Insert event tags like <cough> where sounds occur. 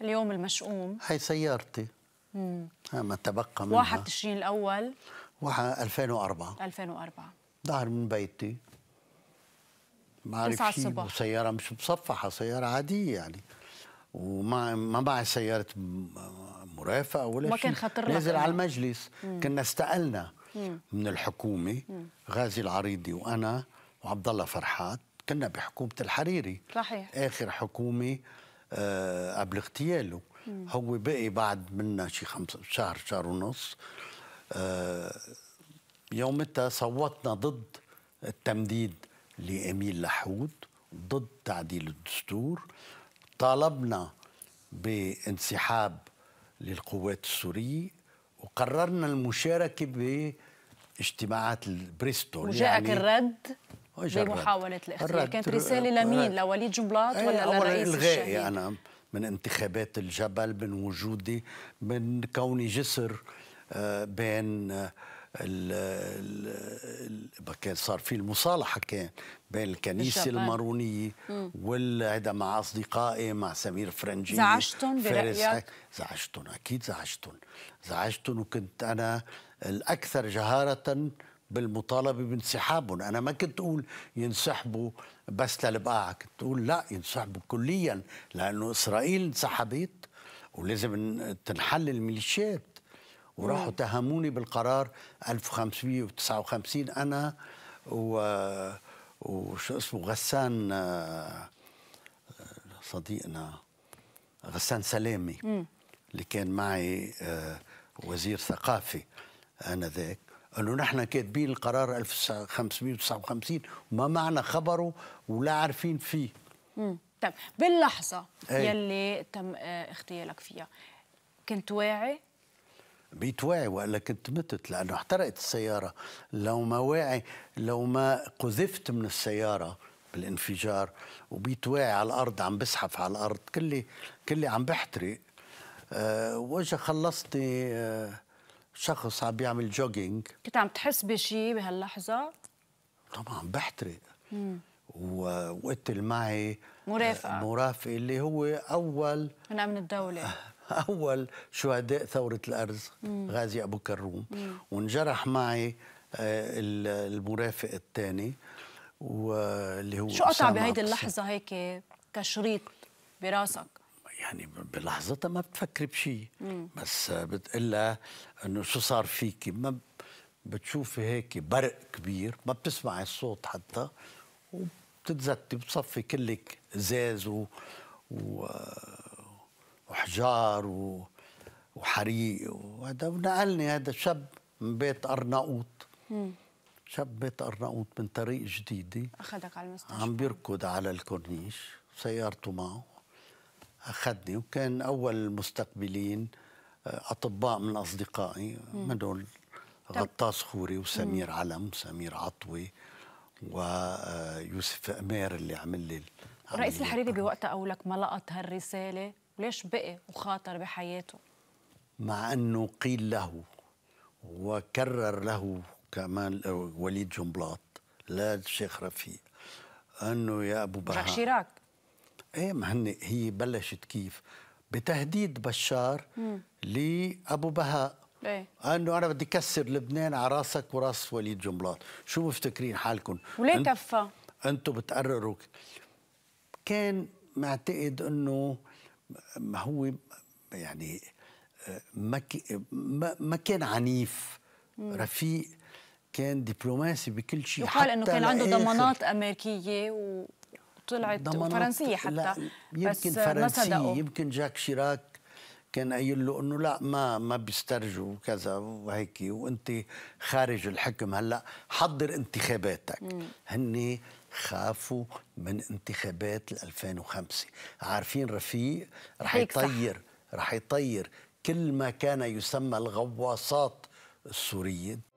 اليوم المشؤوم هي سيارتي امم ما تبقى منها 1 تشرين الاول 2004 2004 ظهر من بيتي ما بعرف شيء وسياره مش مصفحه سياره عاديه يعني وما ما معي سياره مرافقه ولا شيء ما كان خطر نزل على المجلس مم. كنا استقلنا مم. من الحكومه مم. غازي العريضي وانا وعبد الله فرحات كنا بحكومه الحريري صحيح اخر حكومه آه، قبل اغتياله هو بقي بعد منا شي خمس شهر شهر ونص آه، يومتها صوتنا ضد التمديد لأميل لحود ضد تعديل الدستور طالبنا بانسحاب للقوات السورية وقررنا المشاركة باجتماعات بريستول وجاءك يعني الرد بمحاوله الاغتيال كانت رساله لمين لوليد جنبلاط ولا لرئيس الغائي انا من انتخابات الجبل من وجودي من كوني جسر آه، بين آه، ال ال كان صار في المصالحه كان بين الكنيسه الشبان. المارونيه والهذا مع اصدقائي مع سمير فرنجي زعجتهم برايك؟ زعجتهم اكيد زعجتهم زعجتهم وكنت انا الاكثر جهاره بالمطالبه بانسحابهم انا ما كنت اقول ينسحبوا بس للبقاعه كنت اقول لا ينسحبوا كليا لانه اسرائيل انسحبت ولازم تنحل الميليشيات وراحوا اتهموني بالقرار 1559 انا و وشو اسمه غسان صديقنا غسان سلامي اللي كان معي آه، وزير ثقافه انذاك انه نحن كاتبين القرار 1559 وما معنا خبره ولا عارفين فيه امم طيب باللحظه أي. يلي تم آه، اغتيالك فيها كنت واعي بيت واعي والا كنت متت لانه احترقت السياره لو ما واعي لو ما قذفت من السياره بالانفجار وبيت واعي على الارض عم بسحف على الارض كلي كلي عم بحترق أه وجه خلصني أه شخص عم بيعمل جوجينج كنت عم تحس بشيء بهاللحظة؟ طبعا بحترق وقتل معي مرافقة آه، مرافق اللي هو أول من أمن الدولة <laughs> أول شهداء ثورة الأرز مم. غازي أبو كروم وانجرح معي آه، المرافق الثاني واللي هو شو قطع بهيدي اللحظة هيك كشريط براسك؟ يعني بلحظتها ما بتفكري بشيء بس بتقلها انه شو صار فيكي ما بتشوفي هيك برق كبير ما بتسمعي الصوت حتى وبتتزتي بتصفي كلك ازاز و... و... وحجار و... وحريق وهذا ونقلني هذا شاب من بيت أرناؤوط شاب بيت أرناؤوط من طريق جديدة أخذك على المستشفى عم بيركض على الكورنيش سيارته معه اخذني وكان اول المستقبلين آه، اطباء من اصدقائي من غطاس خوري وسمير علم وسمير عطوي ويوسف آه، امير اللي عمل لي رئيس الحريري بوقتها قال لك ما لقط هالرساله وليش بقي وخاطر بحياته مع انه قيل له وكرر له كمان آه، وليد جنبلاط لا الشيخ رفيق انه يا ابو بهاء جاك شيراك ايه ما هن هي بلشت كيف بتهديد بشار لابو بهاء ايه انه انا بدي كسر لبنان على راسك وراس وليد جنبلاط شو مفتكرين حالكم وليه كفى انتم بتقرروا كان معتقد انه ما هو يعني ما ما كان عنيف رفيق كان دبلوماسي بكل شيء يقال انه كان عنده ضمانات امريكيه و... طلعت فرنسيه حتى لا يمكن بس فرنسيه يمكن جاك شيراك كان قايل له انه لا ما ما بيسترجوا وكذا وهيك وانت خارج الحكم هلا حضر انتخاباتك هن خافوا من انتخابات 2005 عارفين رفيق رح يطير رح يطير كل ما كان يسمى الغواصات السوريه